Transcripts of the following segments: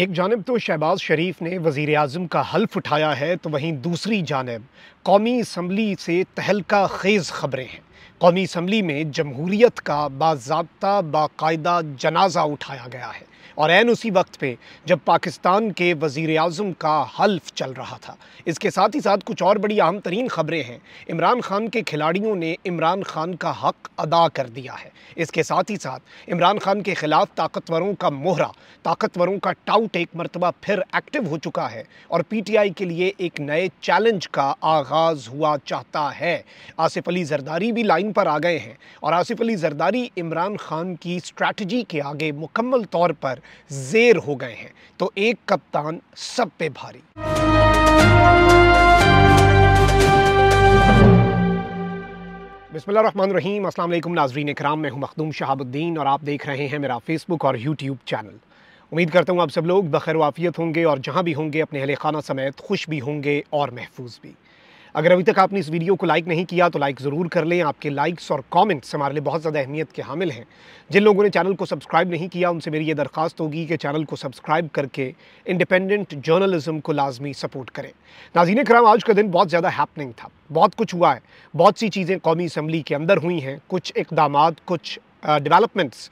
एक जानब तो शहबाज शरीफ ने वज़ी अजम का हल्फ उठाया है तो वहीं दूसरी जानब कौमी इसम्बली से तहलका खेज़ खबरें हैं कौमी असम्बली में जमहूरीत का बाबा बाकायदा जनाजा उठाया गया है और एन उसी वक्त पे जब पाकिस्तान के वजीर अजम का हल्फ चल रहा था इसके साथ ही साथ कुछ और बड़ी अहम तरीन ख़बरें हैं इमरान खान के खिलाड़ियों ने इमरान खान का हक अदा कर दिया है इसके साथ ही साथ इमरान खान के ख़िलाफ़ ताकतवरों का मोहरा ताकतवरों का टाउट एक मरतबा फिर एक्टिव हो चुका है और पी टी आई के लिए एक नए चैलेंज का आगाज़ हुआ चाहता है आसिफ अली जरदारी भी लाइन हुक्म पर आ गए हैं और आसिफ अली जरदारी इमरान खान की स्ट्रैटी के आगे मुकम्मल तौर पर जेर हो गए हैं तो एक कप्तान सब पे भारी बसमीम अल्लाम नाजरीन कराम मैं हूं मखदूम शहाबुद्दीन और आप देख रहे हैं मेरा फेसबुक और यूट्यूब चैनल उम्मीद करता हूँ आप सब लोग बखैर वाफियत होंगे और जहाँ भी होंगे अपने अहल खाना समेत खुश भी होंगे और महफूज भी अगर अभी तक आपने इस वीडियो को लाइक नहीं किया तो लाइक ज़रूर कर लें आपके लाइक्स और कमेंट्स हमारे लिए बहुत ज़्यादा अहमियत के हामिल हैं जिन लोगों ने चैनल को सब्सक्राइब नहीं किया उनसे मेरी ये दरख्वास्त होगी कि चैनल को सब्सक्राइब करके इंडिपेंडेंट जर्नलिज्म को लाजमी सपोर्ट करें नाजीन कराम आज का दिन बहुत ज़्यादा हैपनिंग था बहुत कुछ हुआ है बहुत सी चीज़ें कौमी असम्बली के अंदर हुई हैं कुछ इकदाम कुछ डेवलपमेंट्स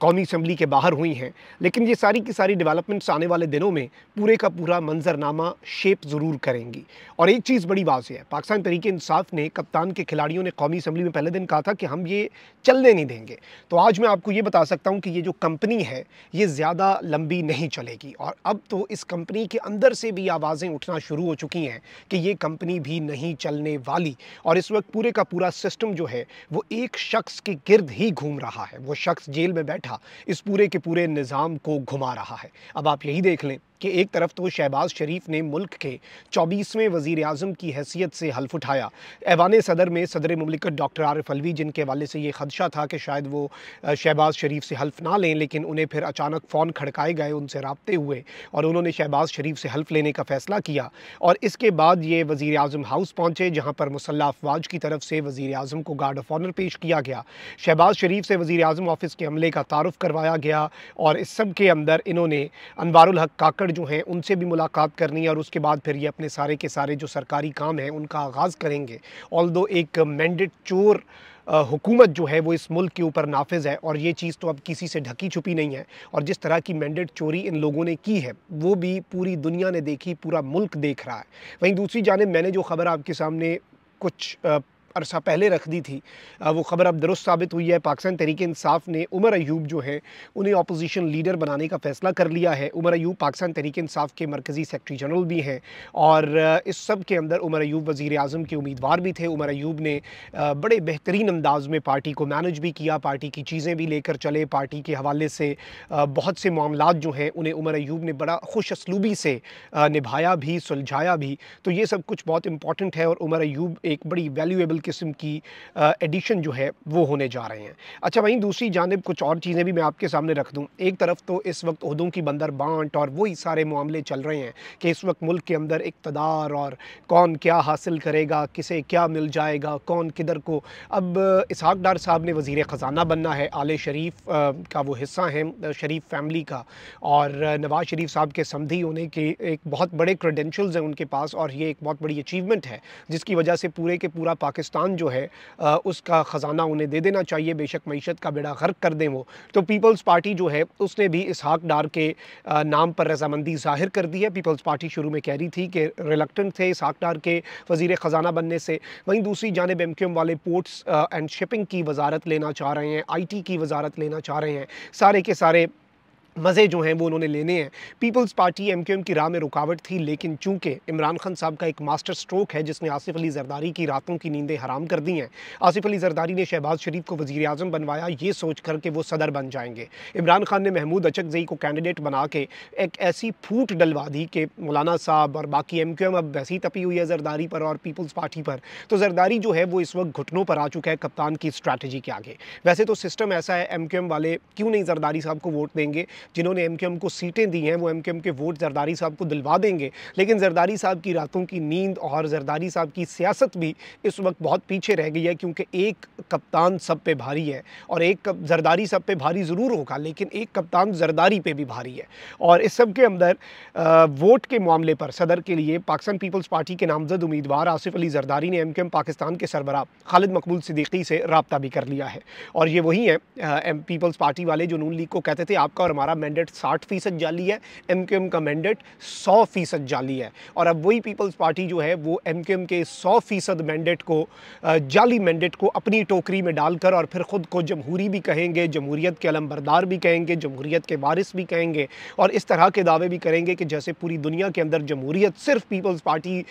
कौमी असम्बली के बाहर हुई हैं लेकिन ये सारी की सारी डेवलपमेंट्स आने वाले दिनों में पूरे का पूरा मंजरनामा शेप ज़रूर करेंगी और एक चीज़ बड़ी वाजह है पाकिस्तान तरीके इंसाफ ने कप्तान के खिलाड़ियों ने कौमी असम्बली में पहले दिन कहा था कि हम ये चलने नहीं देंगे तो आज मैं आपको ये बता सकता हूँ कि ये जो कंपनी है ये ज़्यादा लंबी नहीं चलेगी और अब तो इस कंपनी के अंदर से भी आवाज़ें उठना शुरू हो चुकी हैं कि ये कंपनी भी नहीं चलने वाली और इस वक्त पूरे का पूरा सिस्टम जो है वो एक शख्स के गिर्द ही घूम रहा रहा है वो शख्स जेल में बैठा इस पूरे के पूरे निज़ाम को घुमा रहा है अब आप यही देख लें कि एक तरफ तो शहबाज शरीफ ने मुल्क के चौबीसवें वजीर अजम की हैसियत से हल्फ उठाया ऐवान सदर में सदर ममलिकत डॉक्टर आरिफ अलवी जिनके हवाले से ये खदशा था कि शायद वो शहबाज शरीफ से हल्फ ना लें लेकिन उन्हें फिर अचानक फ़ोन खड़काए गए उनसे रबते हुए और उन्होंने शहबाज शरीफ से हल्फ लेने का फ़ैसला किया और इसके बाद ये वज़ी अजम हाउस पहुँचे जहाँ पर मुसल्ह अफवाज की तरफ से वज़ी अजम को गार्ड ऑफ ऑनर पेश किया गया शहबाज शरीफ से वज़ी अजम ऑफिस के अमले का तारफ़ करवाया गया और इस सब के अंदर इन्होंने अनवारक काकड़ मिनिस्टर जो हैं उनसे भी मुलाकात करनी है और उसके बाद फिर ये अपने सारे के सारे जो सरकारी काम हैं उनका आगाज़ करेंगे ऑल एक मैंडेट चोर हुकूमत जो है वो इस मुल्क के ऊपर नाफिज है और ये चीज़ तो अब किसी से ढकी छुपी नहीं है और जिस तरह की मैंडेट चोरी इन लोगों ने की है वो भी पूरी दुनिया ने देखी पूरा मुल्क देख रहा है वहीं दूसरी जानब मैंने जो खबर आपके सामने कुछ अरसा पहले रख दी थी वो ख़बर अब दुरुस्त साबित हुई है पाकिस्तान तहरीक इंसाफ ने उमर अयूब जो है उन्हें अपोजिशन लीडर बनाने का फ़ैसला कर लिया है उमर अयूब पाकिस्तान तहरीक इंसाफ के मरकज़ी सेक्रटरी जनरल भी हैं और इस सब के अंदर उमर अयूब वज़ी अजम के उम्मीदवार भी थे उमर अयूब ने बड़े बेहतरीन अंदाज में पार्टी को मैनेज भी किया पार्टी की चीज़ें भी लेकर चले पार्टी के हवाले से बहुत से मामला जो हैं उन्हें उमर अयूब ने बड़ा खुश असलूबी से निभाया भी सुलझाया भी तो ये सब कुछ बहुत इंपॉर्टेंट है और उमर अयूब एक बड़ी वैल्यूएबल नॉर्मल किस्म की एडिशन जो है वो होने जा रहे हैं अच्छा वहीं दूसरी जानब कुछ और चीज़ें भी मैं आपके सामने रख दूँ एक तरफ तो इस वक्त उहदों की बंदर बांट और वही सारे मामले चल रहे हैं कि इस वक्त मुल्क के अंदर इकतदार और कौन क्या हासिल करेगा किसे क्या मिल जाएगा कौन किधर को अब इसहाक डार साहब ने वज़ी ख़जाना बनना है आल शरीफ का वो हिस्सा है शरीफ फैमिली का और नवाज़ शरीफ साहब के समधी होने के एक बहुत बड़े क्रेडेंशल्स हैं उनके पास और ये एक बहुत बड़ी अचीवमेंट है जिसकी वजह से पूरे के पूरा पाकिस्तान पाकिस्तान जो है उसका ख़जाना उन्हें दे देना चाहिए बेशक मीशत का बेड़ा गर्क कर दें वो तो पीपल्स पार्टी जो है उसने भी इसहाक डार के नाम पर रजामंदी ज़ाहिर कर दी है पीपल्स पार्टी शुरू में कह रही थी कि रिलकटेंट थे इसहाक डार के वजीर ख़जाना बनने से वहीं दूसरी जानब एम क्यूम वाले पोर्ट्स एंड शिपिंग की वजारत लेना चाह रहे हैं आई टी की वजारत लेना चाह रहे हैं सारे के सारे मज़े जो हैं वो उन्होंने लेने हैं पीपल्स पार्टी एम की राह में रुकावट थी लेकिन चूंकि इमरान खान साहब का एक मास्टर स्ट्रोक है जिसने आसिफ अली जरदारी की रातों की नींदें हराम कर दी हैं आसिफ अली जरदारी ने शहबाज शरीफ को वजी अजम बनवाया ये सोच कर के वो सदर बन जाएंगे इमरान खान ने महमूद अचकजई को कैंडिडेट बना के एक ऐसी फूट डलवा दी कि मौलाना साहब और बाकी एम क्यू एम अब वैसी तपी हुई है जरदारी पर और पीपल्स पार्टी पर तो जरदारी जो है वो इस वक्त घुटनों पर आ चुका है कप्तान की स्ट्रैटेजी के आगे वैसे तो सिस्टम ऐसा है एम क्यू एम वाले क्यों नहीं जरदारी साहब को वोट देंगे जिन्होंने एम को सीटें दी हैं वो एम के वोट जरदारी साहब को दिलवा देंगे लेकिन जरदारी साहब की रातों की नींद और जरदारी साहब की सियासत भी इस वक्त बहुत पीछे रह गई है क्योंकि एक कप्तान सब पे भारी है और एक कप जरदारी सब पे भारी ज़रूर होगा लेकिन एक कप्तान जरदारी पे भी भारी है और इस सब के अंदर वोट के मामले पर सदर के लिए पाकिस्तान पीपल्स पार्टी के नामजद उम्मीदवार आसिफ अली जरदारी ने एम के एम पाकिस्तान के सरबरा खालिद मकबूल सिद्दीकी से रबता भी कर लिया है और ये वही हैं पीपल्स पार्टी वाले जो नून लीग को कहते थे आपका और हमारा मैंडेट साठ फीसद जाली है एम क्यू एम का मैंडेट सौ फीसद जाली है और अब वही पीपल्स पार्टी जो है वो एम क्यू एम के सौ फीसद मैंडेट को जाली मैंडेट को अपनी टोकरी में डालकर और फिर ख़ुद को जमहूरी भी कहेंगे जमहूरीत के बरदार भी कहेंगे जमहूरीत के वारिस भी कहेंगे और इस तरह के दावे भी करेंगे कि जैसे पूरी दुनिया के अंदर जमहूरीत सिर्फ पीपल्स पार्टी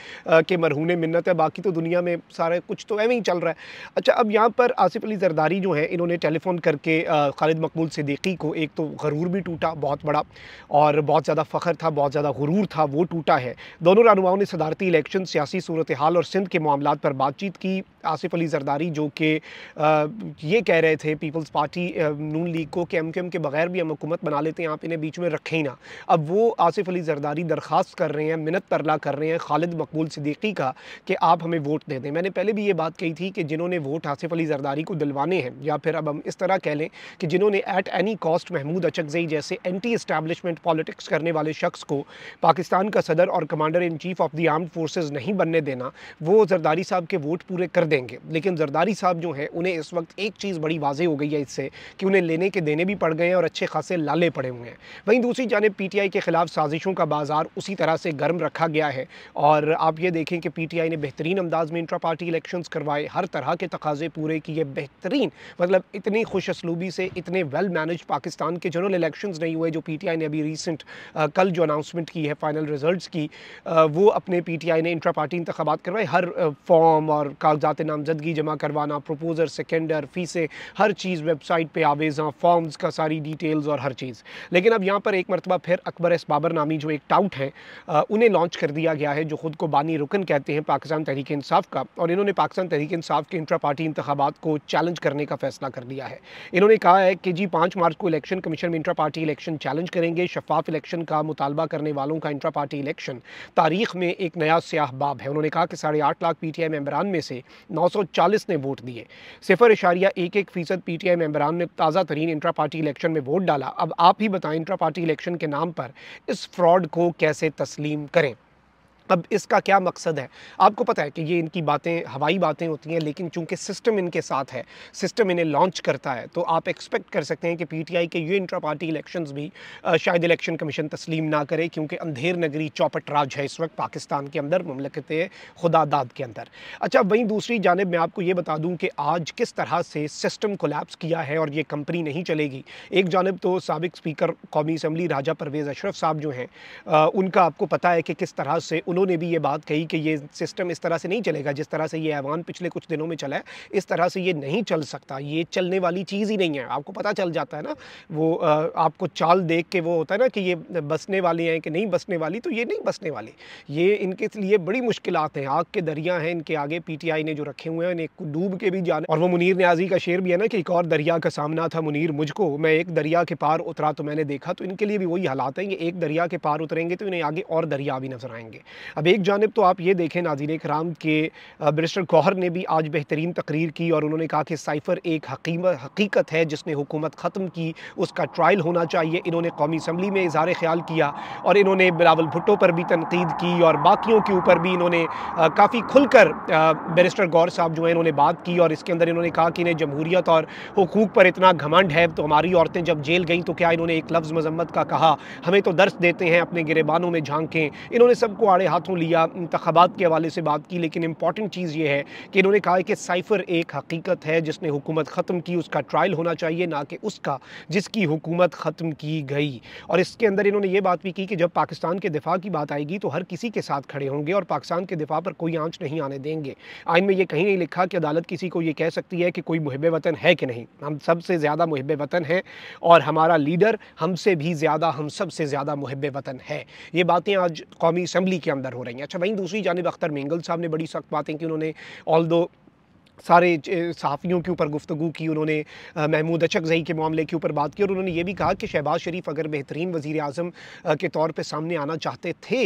के मरहून मन्नत है बाकी तो दुनिया में सारा कुछ तो एवं ही चल रहा है अच्छा अब यहाँ पर आसिफ अली जरदारी जो है इन्होंने टेलीफोन करके खालिद मकबूल सदीकी को एक तो गरूर भी टूट टूटा बहुत बड़ा और बहुत ज़्यादा फ़खर था बहुत ज़्यादा गुरूर था वो टूटा है दोनों रहनुमाओं ने सदारती इलेक्शन सियासी सूरत हाल और सिंध के मामला पर बातचीत की आसिफ अली जरदारी जो कि ये कह रहे थे पीपल्स पार्टी नून लीग को कि एम क्यू एम के बगैर भी हम हुकूमत बना लेते हैं आप इन्हें बीच में रखें ही ना अब वो आसिफ अली जरदारी दरख्वास्त कर रहे हैं मिनत तरला कर रहे हैं खालिद मकबूल सिद्दीकी का कि आप हमें वोट दे दें मैंने पहले भी ये बात कही थी कि जिन्होंने वोट आसिफ अली जरदारी को दिलवाने हैं या फिर अब हम इस तरह कह लें कि जिन्होंने at any cost Mahmood Achakzai जैसे एंटी इस्टेब्लिशमेंट पॉलिटिक्स करने वाले शख्स को पाकिस्तान का सदर और commander in chief of the armed forces नहीं बनने देना वो जरदारी साहब के वोट पूरे कर देंगे लेकिन जरदारी साहब जो हैं उन्हें इस वक्त एक चीज़ बड़ी वाजे हो गई है इससे कि उन्हें लेने के देने भी पड़ गए हैं और अच्छे खासे लाले पड़े हुए हैं वहीं दूसरी जानब पी टी आई के ख़िलाफ़ साजिशों का बाज़ार उसी तरह से गर्म रखा गया है और आप ये देखें कि पी टी आई ने बेहतरीन अंदाज में इंट्रा पार्टी इलेक्शन करवाए हर तरह के तकाजे पूरे किए बेहतरीन मतलब इतनी खुश असलूबी से इतने वेल मैनेज पाकिस्तान के जनरल इलेक्शन इलेक्शंस नहीं हुए जो पीटीआई ने अभी रिसेंट कल जो अनाउंसमेंट की है फाइनल रिजल्ट की वो अपने पीटीआई ने इंट्रा पार्टी इंतबात करवाए हर फॉर्म और कागजात नामजदगी जमा करवाना प्रपोजर सेकेंडर फीसें हर चीज़ वेबसाइट पर आवेजा फॉर्म्स का सारी डिटेल्स और हर चीज़ लेकिन अब यहाँ पर एक मरतबा फिर अकबर एस बाबर नामी जो एक टाउट हैं उन्हें लॉन्च कर दिया गया है जो खुद को बानी रुकन कहते हैं पाकिस्तान तहरीक इंसाफ का और इन्होंने पाकिस्तान तहरीक इंसाफ के इंट्रा पार्टी इंतबात को चैलेंज करने का फैसला कर लिया है इन्होंने कहा है कि जी पाँच मार्च को इलेक्शन कमीशन में intra party party election challenge करेंगे शफाफ इलेक्शन का मुतालबा करने वालों का इंट्रा पार्टी इलेक्शन तारीख में एक नया स्याह बाब है उन्होंने कहा कि साढ़े आठ लाख पी टी आई मेम्बरान में से नौ सौ चालीस ने वोट दिए सिफर इशारिया एक एक फीसद पी टी आई मेम्बरान ने ताज़ा तरीन इंट्रा पार्टी इलेक्शन में वोट डाला अब आप ही बताएं इंट्रा पार्टी इलेक्शन के नाम पर इस फ्रॉड को कैसे तस्लीम करें तब इसका क्या मकसद है आपको पता है कि ये इनकी बातें हवाई बातें होती हैं लेकिन चूंकि सिस्टम इनके साथ है सिस्टम इन्हें लॉन्च करता है तो आप एक्सपेक्ट कर सकते हैं कि पीटीआई के ये इंट्रा पार्टी इलेक्शन भी शायद इलेक्शन कमीशन तस्लीम ना करे क्योंकि अंधेर नगरी चौपट राज है इस वक्त पाकिस्तान के अंदर ममलकत खुदादाद के अंदर अच्छा वहीं दूसरी जानब मैं आपको ये बता दूँ कि आज किस तरह से सिस्टम कोलेप्स किया है और ये कंपनी नहीं चलेगी एक जानब तो सबक स्पीकर कौमी असम्बली राजा परवेज़ अशरफ साहब जो हैं उनका आपको पता है कि किस तरह से उन ने भी ये बात कही कि ये सिस्टम इस तरह से नहीं चलेगा जिस तरह से ये ऐवान पिछले कुछ दिनों में चला है इस तरह से ये नहीं चल सकता ये चलने वाली चीज़ ही नहीं है आपको पता चल जाता है ना वो आपको चाल देख के वो होता है ना कि ये बसने वाले हैं कि नहीं बसने वाली तो ये नहीं बसने वाली ये इनके लिए बड़ी मुश्किल हैं आग के दरिया हैं इनके आगे पी ने जो रखे हुए हैं इन्हें डूब के भी जाना और वो मुनीर न्याजी का शेर भी है ना कि एक और दरिया का सामना था मुनीर मुझको मैं एक दरिया के पार उतरा तो मैंने देखा तो इनके लिए भी वही हालात हैं ये एक दरिया के पार उतरेंगे तो इन्हें आगे और दरिया भी नजर आएंगे अब एक जानब तो आप ये देखें नाजीर कराम के बरिस्टर गौहर ने भी आज बेहतरीन तकरीर की और उन्होंने कहा कि साइफ़र एक हकीकत है जिसने हुकूमत ख़त्म की उसका ट्रायल होना चाहिए इन्होंने कौमी असम्बली में इजहार ख्याल किया और इन्होंने बिलावल भुट्टो पर भी तनकीद की और बाकियों के ऊपर भी इन्होंने काफ़ी खुलकर बैरिस्टर गौर साहब जो है इन्होंने बात की और इसके अंदर इन्होंने कहा कि इन्हें जमहूरियत और हकूक पर इतना घमंड है तो हमारी औरतें जब जेल गई तो क्या इन्होंने एक लफ्ज़ मजम्मत का कहा हमें तो दर्श देते हैं अपने गिरबानों में झांकें इन्होंने सबको आड़े हाथ हाथों लिया इंतबात के हवाले से बात की लेकिन इंपॉर्टेंट चीज़ ये है कि इन्होंने कहा कि साइफ़र एक हकीकत है जिसने हुकूमत ख़त्म की उसका ट्रायल होना चाहिए ना कि उसका जिसकी हुकूमत ख़त्म की गई और इसके अंदर इन्होंने ये बात भी की कि जब पाकिस्तान के दिफा की बात आएगी तो हर किसी के साथ खड़े होंगे और पाकिस्तान के दिफा पर कोई आंच नहीं आने देंगे आइन में ये कहीं नहीं लिखा कि अदालत किसी को ये कह सकती है कि कोई मुहब वतन है कि नहीं हम सबसे ज़्यादा मुहब वतन हैं और हमारा लीडर हमसे भी ज़्यादा हम सबसे ज़्यादा मुहब वतन है ये बातें आज कौमी असम्बली के अंदर अंदर हो रही हैं अच्छा वहीं दूसरी जानब अख्तर मेंगल साहब ने बड़ी सख्त बातें कि उन्होंने ऑल दो सारे सहाफ़ियों के ऊपर गुफ्तु की उन्होंने महमूद अचक जई के मामले के ऊपर बात की और उन्होंने ये भी कहा कि शहबाज शरीफ अगर बेहतरीन वज़ी अजम के तौर पर सामने आना चाहते थे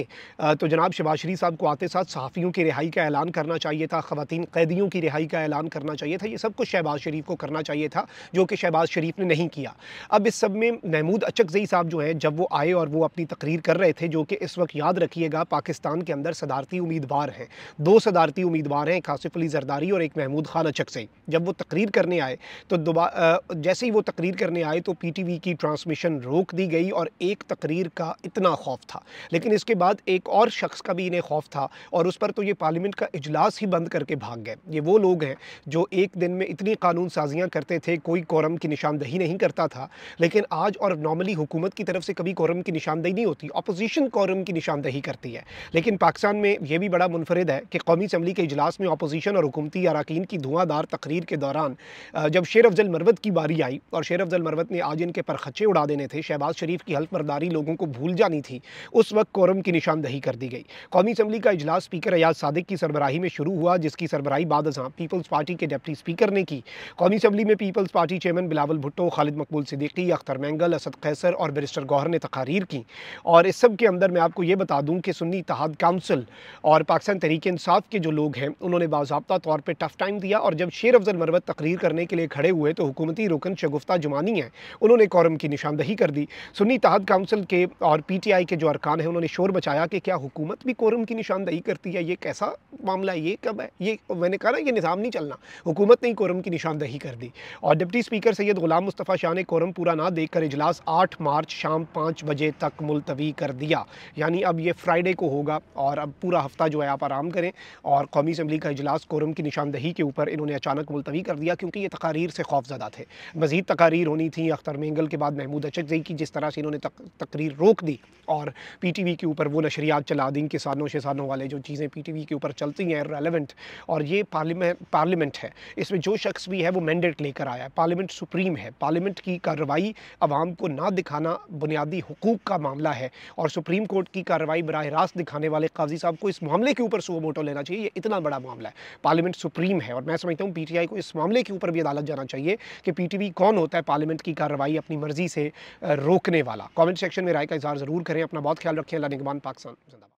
तो जनाब शहबाज शरीफ साहब को आते साथ सहाफ़ियों की रिहाई का ऐलान करना चाहिए था ख़वान कैदियों की रिहाई का ऐलान करना चाहिए था ये सब कुछ शहबाज शरीफ को करना चाहिए था जो कि शहबाज शरीफ ने नहीं किया अब इस सब में महमूद अचक जई साहब जो हैं जब वो आए और वो अपनी तकरीर कर रहे थे जो कि इस वक्त याद रखिएगा पाकिस्तान के अंदर सदारती उम्मीदवार हैं दो सदारती उम्मीदवार हैं एक आसिफ अली जरदारी और एक महमूद महमूद खान अचक से जब वो तकरीर करने आए तो दोबारा जैसे ही वो तकरीर करने आए तो पीटीवी की ट्रांसमिशन रोक दी गई और एक तकरीर का इतना खौफ था लेकिन इसके बाद एक और शख्स का भी इन्हें खौफ था और उस पर तो ये पार्लियामेंट का इजलास ही बंद करके भाग गए ये वो लोग हैं जो एक दिन में इतनी कानून साजियाँ करते थे कोई कोरम की निशानदही नहीं करता था लेकिन आज और नॉर्मली हुकूमत की तरफ से कभी कोरम की निशानदही नहीं होती अपोजिशन कोरम की निशानदही करती है लेकिन पाकिस्तान में यह भी बड़ा मुनफरद है कि कौमी असम्बली के अजलास में अपोजिशन और हुकूमती अरकान की धुआंधार तकरीर के दौरान जब शेर अफजल मरवत की बारी आई और शेर अफजल मरवत ने आज इनके पर खच्चे उड़ा देने थे शहबाज शरीफ की हल्फबरदारी लोगों को भूल जानी थी उस वक्त कोरम की निशानदही कर दी गई कौमी असम्बली का इजलास स्पीकर अयाज सादिक की सरबराही में शुरू हुआ जिसकी सरबराही बाद पीपल्स पार्टी के डिप्टी स्पीकर ने की कौमी असम्बली में पीपल्स पार्टी चेयरमैन बिलावल भुट्टो खालिद मकबूल सिद्दीकी अख्तर मैंगल असद कैसर और बैरिस्टर गौहर ने तकारीर की और इस सब के अंदर मैं आपको ये बता दूँ कि सुन्नी इतिहाद काउंसिल और पाकिस्तान तहरीक इंसाफ के जो लोग हैं उन्होंने बाबा तौर पर टफ टाइम दिया और जब शेर अफजल मरवत तकरीर करने के लिए खड़े हुए तो हुकूमती रुकन शगुफ्ता जुमानी हैं उन्होंने कौरम की निशानदही कर दी सुन्नी तहद काउंसिल के और पी टी आई के जो अरकान हैं उन्होंने शोर बचाया कि क्या हुकूमत भी कौरम की निशानदही करती है ये कैसा मामला ये कब है ये मैंने कहा ना ये निज़ाम नहीं चलना हुकूमत ने ही कौरम की निशानदही कर दी और डिप्टी स्पीकर सैयद गुलाम मुस्तफ़ा शाह ने कौरम पूरा ना देखकर इजलास आठ मार्च शाम पाँच बजे तक मुलतवी कर दिया यानी अब ये फ्राइडे को होगा और अब पूरा हफ्ता जो है आप आराम करें और कौमी असम्बली का इजलास कोरम की निशानदही के ऊपर इन्होंने अचानक मुलतवी कर दिया क्योंकि ये तकारीर से खौफजदा थे मज़ीद तकारीर होनी थी अख्तर मेंगल के बाद महमूद अचकजई की जिस तरह से इन्होंने तक, तकरीर रोक दी और पी टी वी के ऊपर वो नशरियात चला दी किसानों शसानों वाले जो चीज़ें पी टी वी के ऊपर चलती हैं रेलिवेंट और ये पार्लियामेंट पार्लियामेंट है इसमें जो शख्स भी है वो मैंडेट लेकर आया है पार्लियामेंट सुप्रीम है पार्लियामेंट की कार्रवाई आवाम को ना दिखाना बुनियादी हकूक़ का मामला है और सुप्रीम कोर्ट की कार्रवाई बरह रास्त दिखाने वाले काजी साहब को इस मामले के ऊपर सुबह मोटो लेना चाहिए ये इतना बड़ा मामला है पार्लियामेंट सुप्रीम है और और मैं समझता हूँ पीटीआई को इस मामले के ऊपर भी अदालत जाना चाहिए कि पीटीबी कौन होता है पार्लियामेंट की कार्रवाई अपनी मर्जी से रोकने वाला कॉमेंट सेक्शन में राय का इजहार ज़रूर करें अपना बहुत ख्याल रखें अल्लाह निगमान पाकिस्तान